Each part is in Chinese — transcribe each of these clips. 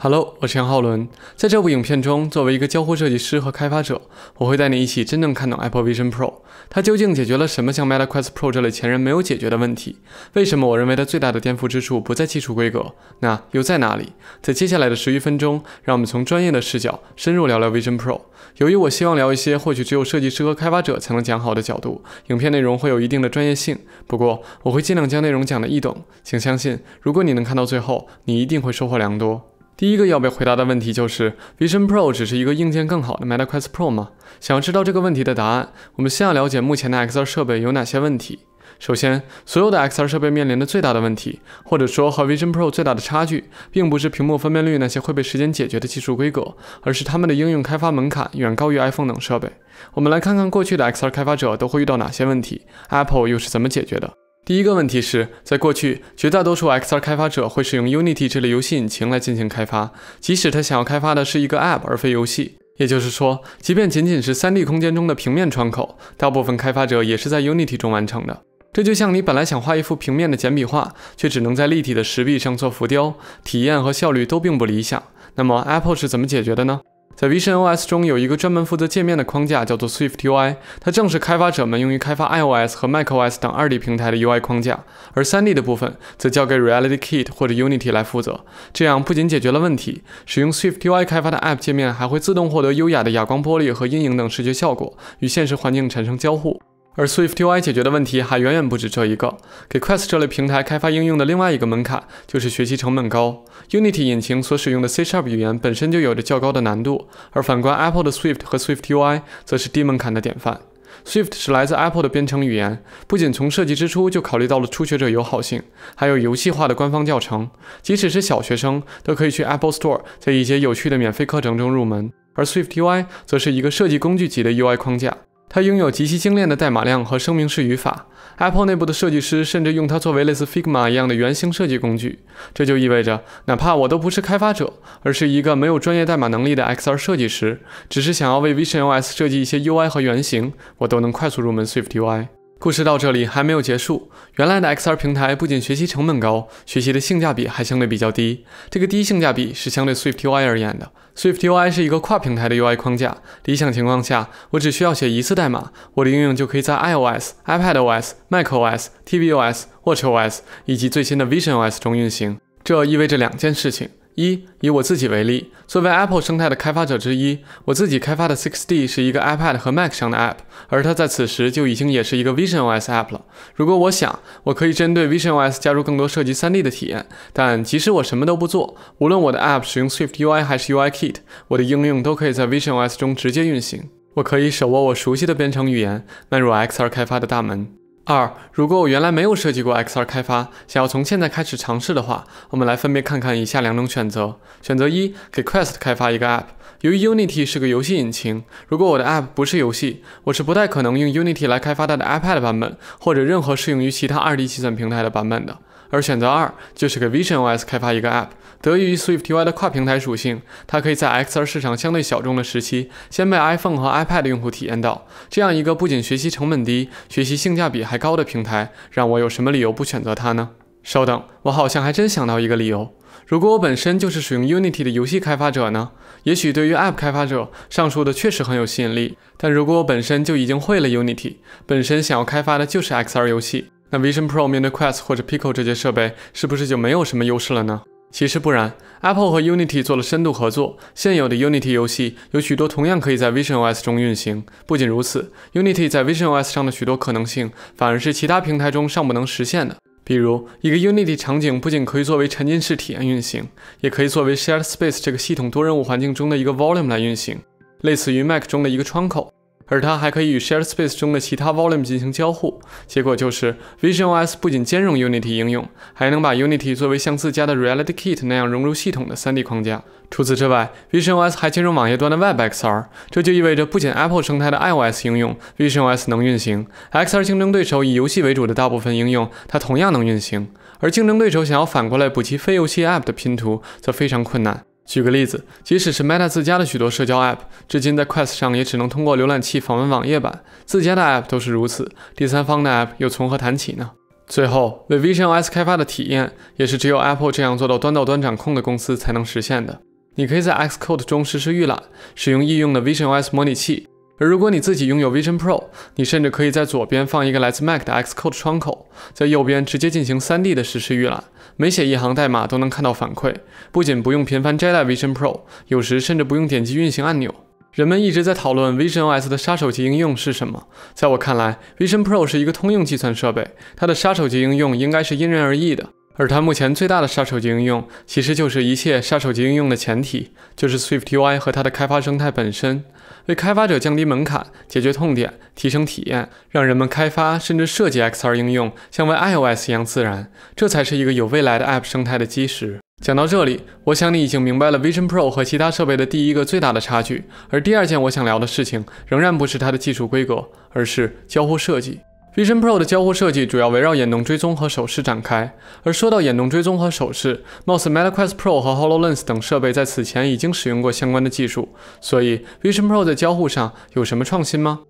Hello，我是杨浩伦。在这部影片中，作为一个交互设计师和开发者，我会带你一起真正看懂 Apple Vision Pro。它究竟解决了什么？像 Meta Quest Pro 这类前人没有解决的问题？为什么我认为它最大的颠覆之处不在技术规格？那又在哪里？在接下来的十余分钟，让我们从专业的视角深入聊聊 Vision Pro。由于我希望聊一些或许只有设计师和开发者才能讲好的角度，影片内容会有一定的专业性。不过我会尽量将内容讲得易懂，请相信，如果你能看到最后，你一定会收获良多。第一个要被回答的问题就是，Vision Pro 只是一个硬件更好的 Meta Quest Pro 吗？想要知道这个问题的答案，我们先要了解目前的 XR 设备有哪些问题。首先，所有的 XR 设备面临的最大的问题，或者说和 Vision Pro 最大的差距，并不是屏幕分辨率那些会被时间解决的技术规格，而是他们的应用开发门槛远高于 iPhone 等设备。我们来看看过去的 XR 开发者都会遇到哪些问题，Apple 又是怎么解决的。第一个问题是，在过去，绝大多数 X R 开发者会使用 Unity 这类游戏引擎来进行开发，即使他想要开发的是一个 App 而非游戏。也就是说，即便仅仅是三 D 空间中的平面窗口，大部分开发者也是在 Unity 中完成的。这就像你本来想画一幅平面的简笔画，却只能在立体的石壁上做浮雕，体验和效率都并不理想。那么，Apple 是怎么解决的呢？在 VisionOS 中有一个专门负责界面的框架，叫做 SwiftUI。它正是开发者们用于开发 iOS 和 macOS 等 2D 平台的 UI 框架，而 3D 的部分则交给 Reality Kit 或者 Unity 来负责。这样不仅解决了问题，使用 SwiftUI 开发的 App 界面还会自动获得优雅的哑光玻璃和阴影等视觉效果，与现实环境产生交互。而 Swift UI 解决的问题还远远不止这一个。给 Quest 这类平台开发应用的另外一个门槛就是学习成本高。Unity 引擎所使用的 C# 语言本身就有着较高的难度，而反观 Apple 的 Swift 和 Swift UI，则是低门槛的典范。Swift 是来自 Apple 的编程语言，不仅从设计之初就考虑到了初学者友好性，还有游戏化的官方教程，即使是小学生都可以去 Apple Store 在一些有趣的免费课程中入门。而 Swift UI 则是一个设计工具级的 UI 框架。它拥有极其精炼的代码量和声明式语法。Apple 内部的设计师甚至用它作为类似 Figma 一样的原型设计工具。这就意味着，哪怕我都不是开发者，而是一个没有专业代码能力的 XR 设计师，只是想要为 VisionOS 设计一些 UI 和原型，我都能快速入门 SwiftUI。故事到这里还没有结束。原来的 XR 平台不仅学习成本高，学习的性价比还相对比较低。这个低性价比是相对 SwiftUI 而言的。SwiftUI 是一个跨平台的 UI 框架，理想情况下，我只需要写一次代码，我的应用就可以在 iOS、iPadOS、macOS、tvOS、watchOS 以及最新的 visionOS 中运行。这意味着两件事情。一以我自己为例，作为 Apple 生态的开发者之一，我自己开发的 Six D 是一个 iPad 和 Mac 上的 App，而它在此时就已经也是一个 Vision OS App 了。如果我想，我可以针对 Vision OS 加入更多涉及 3D 的体验。但即使我什么都不做，无论我的 App 使用 Swift UI 还是 UIKit，我的应用都可以在 Vision OS 中直接运行。我可以手握我熟悉的编程语言，迈入 XR 开发的大门。二，如果我原来没有设计过 XR 开发，想要从现在开始尝试的话，我们来分别看看以下两种选择。选择一，给 Quest 开发一个 App。由于 Unity 是个游戏引擎，如果我的 App 不是游戏，我是不太可能用 Unity 来开发它的 iPad 版本或者任何适用于其他 2D 计算平台的版本的。而选择二就是给 Vision OS 开发一个 App，得益于 Swift UI 的跨平台属性，它可以在 XR 市场相对小众的时期，先被 iPhone 和 iPad 用户体验到。这样一个不仅学习成本低，学习性价比还高的平台，让我有什么理由不选择它呢？稍等，我好像还真想到一个理由：如果我本身就是使用 Unity 的游戏开发者呢？也许对于 App 开发者，上述的确实很有吸引力。但如果我本身就已经会了 Unity，本身想要开发的就是 XR 游戏。那 Vision Pro 面对 Quest 或者 p i c o 这些设备，是不是就没有什么优势了呢？其实不然，Apple 和 Unity 做了深度合作，现有的 Unity 游戏有许多同样可以在 Vision OS 中运行。不仅如此，Unity 在 Vision OS 上的许多可能性，反而是其他平台中尚不能实现的。比如，一个 Unity 场景不仅可以作为沉浸式体验运行，也可以作为 Shared Space 这个系统多任务环境中的一个 Volume 来运行，类似于 Mac 中的一个窗口。而它还可以与 shared space 中的其他 volume 进行交互，结果就是 Vision OS 不仅兼容 Unity 应用，还能把 Unity 作为像自家的 Reality Kit 那样融入系统的 3D 框架。除此之外，Vision OS 还兼容网页端的 Web XR，这就意味着不仅 Apple 生态的 iOS 应用 Vision OS 能运行，XR 竞争对手以游戏为主的大部分应用，它同样能运行。而竞争对手想要反过来补齐非游戏 App 的拼图，则非常困难。举个例子，即使是 Meta 自家的许多社交 App，至今在 Quest 上也只能通过浏览器访问网页版。自家的 App 都是如此，第三方的 App 又从何谈起呢？最后，VisionOS 开发的体验也是只有 Apple 这样做到端到端掌控的公司才能实现的。你可以在 Xcode 中实时预览，使用易用的 VisionOS 模拟器。而如果你自己拥有 Vision Pro，你甚至可以在左边放一个来自 Mac 的 Xcode 窗口，在右边直接进行 3D 的实时预览，每写一行代码都能看到反馈，不仅不用频繁摘戴 Vision Pro，有时甚至不用点击运行按钮。人们一直在讨论 Vision OS 的杀手级应用是什么，在我看来，Vision Pro 是一个通用计算设备，它的杀手级应用应该是因人而异的。而它目前最大的杀手级应用，其实就是一切杀手级应用的前提，就是 Swift UI 和它的开发生态本身。为开发者降低门槛，解决痛点，提升体验，让人们开发甚至设计 XR 应用像为 iOS 一样自然，这才是一个有未来的 App 生态的基石。讲到这里，我想你已经明白了 Vision Pro 和其他设备的第一个最大的差距。而第二件我想聊的事情，仍然不是它的技术规格，而是交互设计。Vision Pro 的交互设计主要围绕眼动追踪和手势展开。而说到眼动追踪和手势，貌似 Meta Quest Pro 和 Hololens 等设备在此前已经使用过相关的技术。所以，Vision Pro 在交互上有什么创新吗？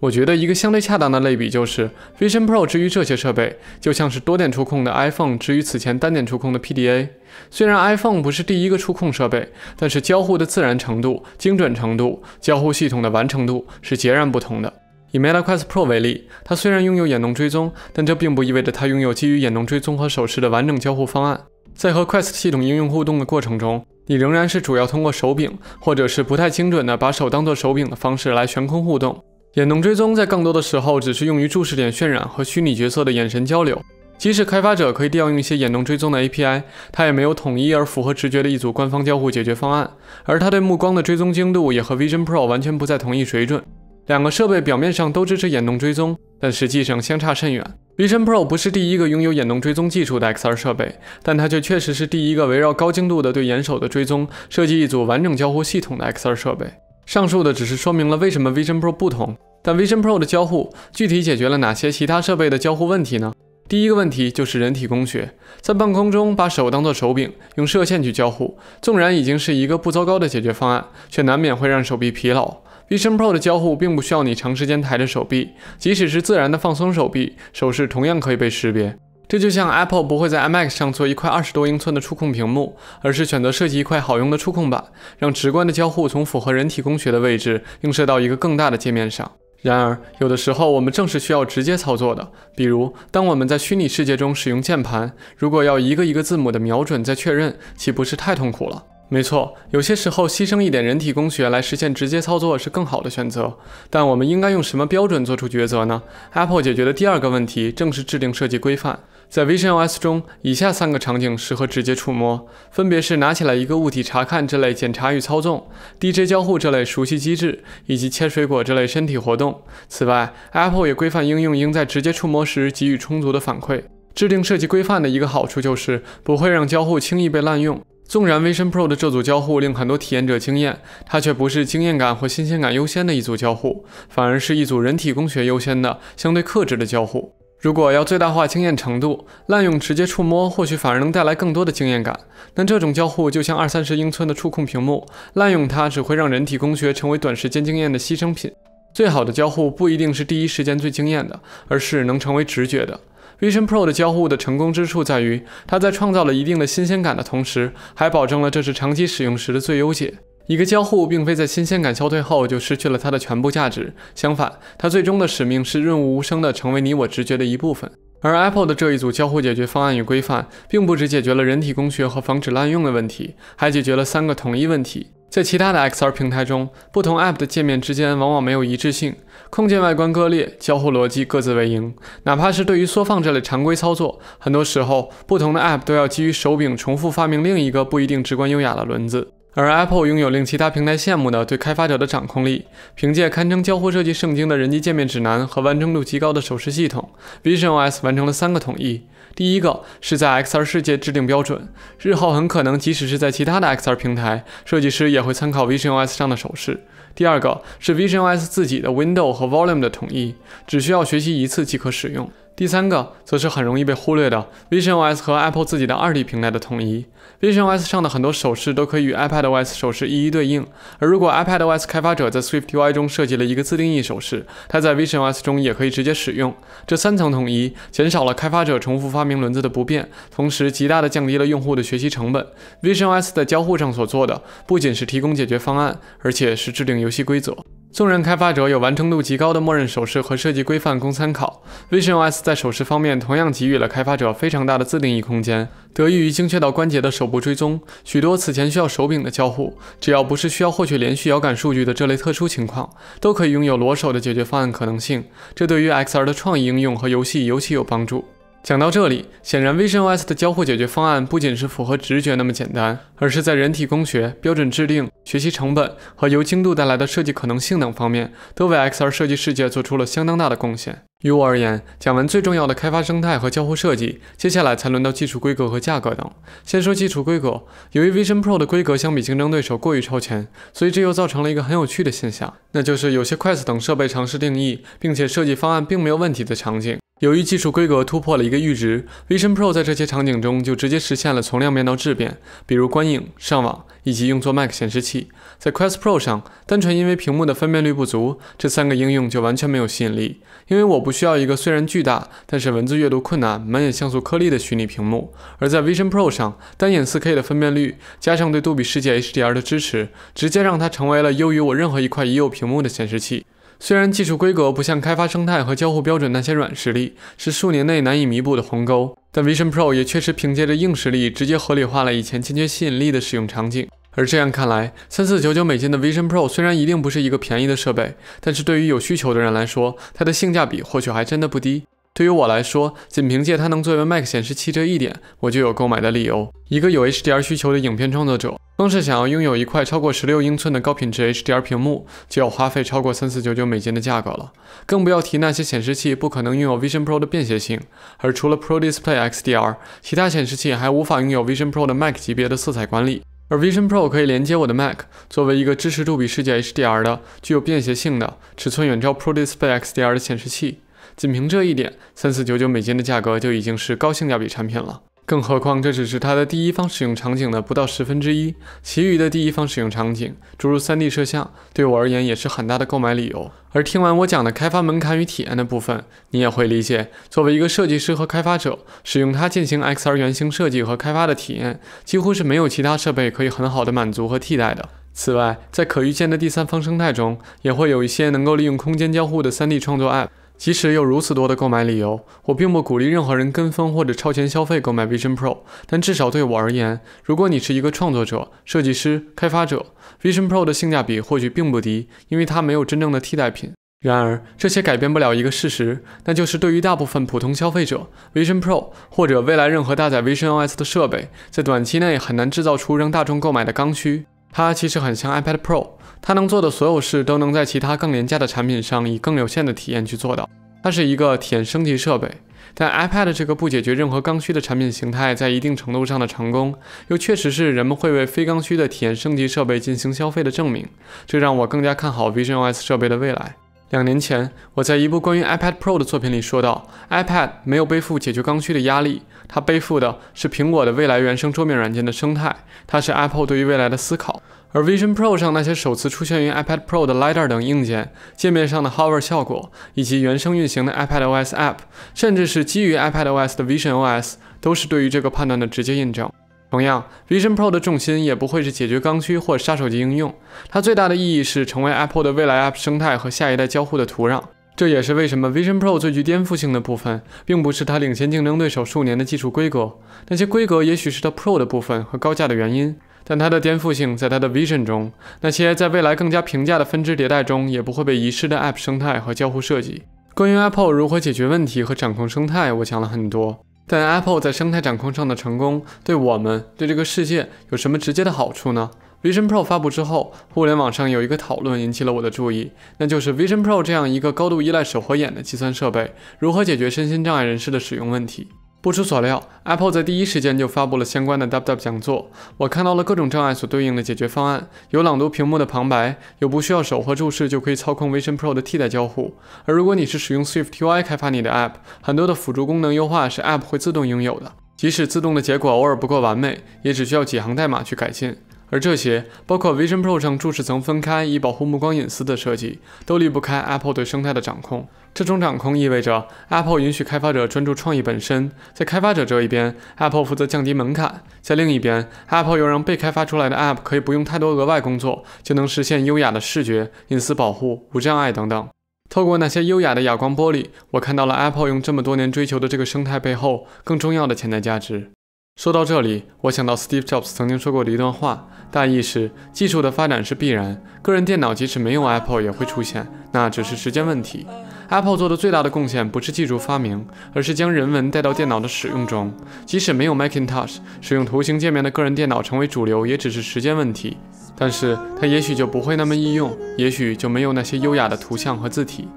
我觉得一个相对恰当的类比就是，Vision Pro 之于这些设备，就像是多点触控的 iPhone 之于此前单点触控的 PDA。虽然 iPhone 不是第一个触控设备，但是交互的自然程度、精准程度、交互系统的完成度是截然不同的。以 Meta Quest Pro 为例，它虽然拥有眼动追踪，但这并不意味着它拥有基于眼动追踪和手势的完整交互方案。在和 Quest 系统应用互动的过程中，你仍然是主要通过手柄，或者是不太精准的把手当做手柄的方式来悬空互动。眼动追踪在更多的时候只是用于注视点渲染和虚拟角色的眼神交流。即使开发者可以调用一些眼动追踪的 API，它也没有统一而符合直觉的一组官方交互解决方案，而它对目光的追踪精度也和 Vision Pro 完全不在同一水准。两个设备表面上都支持眼动追踪，但实际上相差甚远。Vision Pro 不是第一个拥有眼动追踪技术的 XR 设备，但它却确实是第一个围绕高精度的对眼手的追踪设计一组完整交互系统的 XR 设备。上述的只是说明了为什么 Vision Pro 不同，但 Vision Pro 的交互具体解决了哪些其他设备的交互问题呢？第一个问题就是人体工学，在半空中把手当作手柄，用射线去交互，纵然已经是一个不糟糕的解决方案，却难免会让手臂疲劳。i i o n Pro 的交互并不需要你长时间抬着手臂，即使是自然的放松手臂，手势同样可以被识别。这就像 Apple 不会在 iMac 上做一块二十多英寸的触控屏幕，而是选择设计一块好用的触控板，让直观的交互从符合人体工学的位置映射到一个更大的界面上。然而，有的时候我们正是需要直接操作的，比如当我们在虚拟世界中使用键盘，如果要一个一个字母的瞄准再确认，岂不是太痛苦了？没错，有些时候牺牲一点人体工学来实现直接操作是更好的选择。但我们应该用什么标准做出抉择呢？Apple 解决的第二个问题正是制定设计规范。在 VisionOS 中，以下三个场景适合直接触摸，分别是拿起来一个物体查看这类检查与操纵、DJ 交互这类熟悉机制，以及切水果这类身体活动。此外，Apple 也规范应用应在直接触摸时给予充足的反馈。制定设计规范的一个好处就是不会让交互轻易被滥用。纵然 Vision Pro 的这组交互令很多体验者惊艳，它却不是惊艳感或新鲜感优先的一组交互，反而是一组人体工学优先的相对克制的交互。如果要最大化惊艳程度，滥用直接触摸或许反而能带来更多的惊艳感，但这种交互就像二三十英寸的触控屏幕，滥用它只会让人体工学成为短时间经验的牺牲品。最好的交互不一定是第一时间最惊艳的，而是能成为直觉的。Vision Pro 的交互的成功之处在于，它在创造了一定的新鲜感的同时，还保证了这是长期使用时的最优解。一个交互并非在新鲜感消退后就失去了它的全部价值，相反，它最终的使命是润物无声地成为你我直觉的一部分。而 Apple 的这一组交互解决方案与规范，并不只解决了人体工学和防止滥用的问题，还解决了三个统一问题。在其他的 XR 平台中，不同 App 的界面之间往往没有一致性，控件外观割裂，交互逻辑各自为营。哪怕是对于缩放这类常规操作，很多时候不同的 App 都要基于手柄重复发明另一个不一定直观优雅的轮子。而 Apple 拥有令其他平台羡慕的对开发者的掌控力，凭借堪称交互设计圣经的人机界面指南和完成度极高的手势系统，VisionOS 完成了三个统一：第一个是在 XR 世界制定标准，日后很可能即使是在其他的 XR 平台，设计师也会参考 VisionOS 上的手势；第二个是 VisionOS 自己的 Window 和 Volume 的统一，只需要学习一次即可使用。第三个则是很容易被忽略的，visionOS 和 Apple 自己的二 D 平台的统一。visionOS 上的很多手势都可以与 iPadOS 手势一一对应，而如果 iPadOS 开发者在 SwiftUI 中设计了一个自定义手势，它在 visionOS 中也可以直接使用。这三层统一，减少了开发者重复发明轮子的不便，同时极大的降低了用户的学习成本。visionOS 在交互上所做的，不仅是提供解决方案，而且是制定游戏规则。纵然开发者有完成度极高的默认手势和设计规范供参考，Vision OS 在手势方面同样给予了开发者非常大的自定义空间。得益于精确到关节的手部追踪，许多此前需要手柄的交互，只要不是需要获取连续遥感数据的这类特殊情况，都可以拥有裸手的解决方案可能性。这对于 XR 的创意应用和游戏尤其有帮助。讲到这里，显然 VisionOS 的交互解决方案不仅是符合直觉那么简单，而是在人体工学、标准制定、学习成本和由精度带来的设计可能性等方面，都为 XR 设计世界做出了相当大的贡献。于我而言，讲完最重要的开发生态和交互设计，接下来才轮到技术规格和价格等。先说技术规格，由于 Vision Pro 的规格相比竞争对手过于超前，所以这又造成了一个很有趣的现象，那就是有些 Quest 等设备尝试定义，并且设计方案并没有问题的场景。由于技术规格突破了一个阈值，Vision Pro 在这些场景中就直接实现了从量变到质变。比如观影、上网以及用作 Mac 显示器，在 Quest Pro 上，单纯因为屏幕的分辨率不足，这三个应用就完全没有吸引力。因为我不需要一个虽然巨大，但是文字阅读困难、满眼像素颗粒的虚拟屏幕。而在 Vision Pro 上，单眼 4K 的分辨率加上对杜比视界 HDR 的支持，直接让它成为了优于我任何一块已有屏幕的显示器。虽然技术规格不像开发生态和交互标准那些软实力，是数年内难以弥补的鸿沟，但 Vision Pro 也确实凭借着硬实力，直接合理化了以前欠缺吸引力的使用场景。而这样看来，三四九九美金的 Vision Pro 虽然一定不是一个便宜的设备，但是对于有需求的人来说，它的性价比或许还真的不低。对于我来说，仅凭借它能作为 Mac 显示器这一点，我就有购买的理由。一个有 HDR 需求的影片创作者，更是想要拥有一块超过十六英寸的高品质 HDR 屏幕，就要花费超过三四九九美金的价格了。更不要提那些显示器不可能拥有 Vision Pro 的便携性，而除了 Pro Display XDR，其他显示器还无法拥有 Vision Pro 的 Mac 级别的色彩管理。而 Vision Pro 可以连接我的 Mac，作为一个支持杜比世界 HDR 的、具有便携性的、尺寸远超 Pro Display XDR 的显示器。仅凭这一点，三四九九美金的价格就已经是高性价比产品了。更何况这只是它的第一方使用场景的不到十分之一，其余的第一方使用场景，诸如 3D 摄像，对我而言也是很大的购买理由。而听完我讲的开发门槛与体验的部分，你也会理解，作为一个设计师和开发者，使用它进行 XR 原型设计和开发的体验，几乎是没有其他设备可以很好的满足和替代的。此外，在可预见的第三方生态中，也会有一些能够利用空间交互的 3D 创作 App。即使有如此多的购买理由，我并不鼓励任何人跟风或者超前消费购买 Vision Pro。但至少对我而言，如果你是一个创作者、设计师、开发者，Vision Pro 的性价比或许并不低，因为它没有真正的替代品。然而，这些改变不了一个事实，那就是对于大部分普通消费者，Vision Pro 或者未来任何搭载 Vision OS 的设备，在短期内很难制造出让大众购买的刚需。它其实很像 iPad Pro，它能做的所有事都能在其他更廉价的产品上以更有限的体验去做到。它是一个体验升级设备，但 iPad 这个不解决任何刚需的产品形态，在一定程度上的成功，又确实是人们会为非刚需的体验升级设备进行消费的证明。这让我更加看好 Vision OS 设备的未来。两年前，我在一部关于 iPad Pro 的作品里说到，iPad 没有背负解决刚需的压力。它背负的是苹果的未来原生桌面软件的生态，它是 Apple 对于未来的思考。而 Vision Pro 上那些首次出现于 iPad Pro 的 Lighter 等硬件、界面上的 Hover 效果，以及原生运行的 iPad OS App，甚至是基于 iPad OS 的 Vision OS，都是对于这个判断的直接印证。同样，Vision Pro 的重心也不会是解决刚需或杀手级应用，它最大的意义是成为 Apple 的未来 App 生态和下一代交互的土壤。这也是为什么 Vision Pro 最具颠覆性的部分，并不是它领先竞争对手数年的技术规格，那些规格也许是它 Pro 的部分和高价的原因，但它的颠覆性在它的 Vision 中，那些在未来更加平价的分支迭代中也不会被遗失的 App 生态和交互设计。关于 Apple 如何解决问题和掌控生态，我讲了很多，但 Apple 在生态掌控上的成功，对我们，对这个世界有什么直接的好处呢？Vision Pro 发布之后，互联网上有一个讨论引起了我的注意，那就是 Vision Pro 这样一个高度依赖手和眼的计算设备，如何解决身心障碍人士的使用问题？不出所料，Apple 在第一时间就发布了相关的 WW 讲座。我看到了各种障碍所对应的解决方案，有朗读屏幕的旁白，有不需要手和注视就可以操控 Vision Pro 的替代交互。而如果你是使用 Swift UI 开发你的 App，很多的辅助功能优化是 App 会自动拥有的，即使自动的结果偶尔不够完美，也只需要几行代码去改进。而这些包括 Vision Pro 上注视层分开以保护目光隐私的设计，都离不开 Apple 对生态的掌控。这种掌控意味着 Apple 允许开发者专注创意本身，在开发者这一边，Apple 负责降低门槛；在另一边，Apple 又让被开发出来的 App 可以不用太多额外工作就能实现优雅的视觉、隐私保护、无障碍等等。透过那些优雅的哑光玻璃，我看到了 Apple 用这么多年追求的这个生态背后更重要的潜在价值。说到这里，我想到 Steve Jobs 曾经说过的一段话，大意是：技术的发展是必然，个人电脑即使没有 Apple 也会出现，那只是时间问题。Apple 做的最大的贡献不是技术发明，而是将人文带到电脑的使用中。即使没有 Macintosh，使用图形界面的个人电脑成为主流也只是时间问题，但是它也许就不会那么易用，也许就没有那些优雅的图像和字体。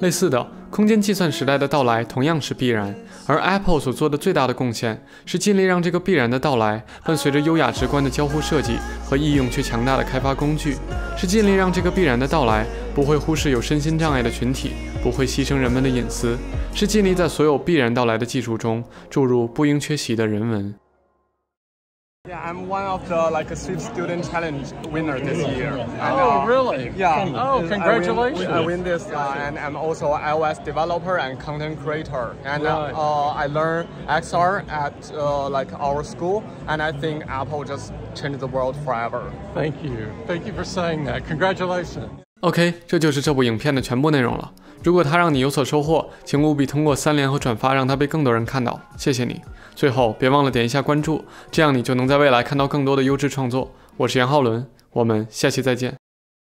类似的。空间计算时代的到来同样是必然，而 Apple 所做的最大的贡献是尽力让这个必然的到来伴随着优雅直观的交互设计和易用却强大的开发工具，是尽力让这个必然的到来不会忽视有身心障碍的群体，不会牺牲人们的隐私，是尽力在所有必然到来的技术中注入不应缺席的人文。Yeah, I'm one of the like a Swift Student Challenge winner this oh, year. And, uh, oh, uh, really? Yeah. Oh, congratulations! I win, I win this, uh, and I'm also an iOS developer and content creator. And uh, right. uh, I learn XR at uh, like our school, and I think Apple just changed the world forever. Thank you. Thank you for saying that. Congratulations. OK，这就是这部影片的全部内容了。如果它让你有所收获，请务必通过三连和转发，让它被更多人看到。谢谢你。最后，别忘了点一下关注，这样你就能在未来看到更多的优质创作。我是杨浩伦，我们下期再见。